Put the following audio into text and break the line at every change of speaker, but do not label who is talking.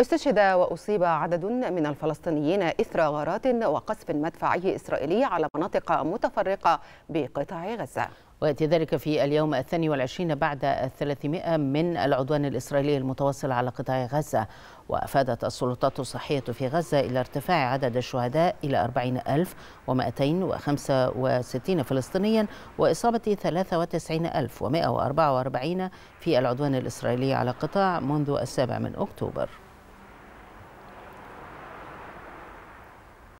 استشهد وأصيب عدد من الفلسطينيين إثر غارات وقصف مدفعي إسرائيلي على مناطق متفرقة بقطاع غزة ويأتي ذلك في
اليوم الثاني والعشرين بعد الثلاثمائة من العدوان الإسرائيلي المتواصل على قطاع غزة وأفادت السلطات الصحية في غزة إلى ارتفاع عدد الشهداء إلى أربعين الف وخمسة وستين فلسطينيا وإصابة وتسعين الف وأربعة وأربعين في العدوان الإسرائيلي على قطاع منذ السابع من أكتوبر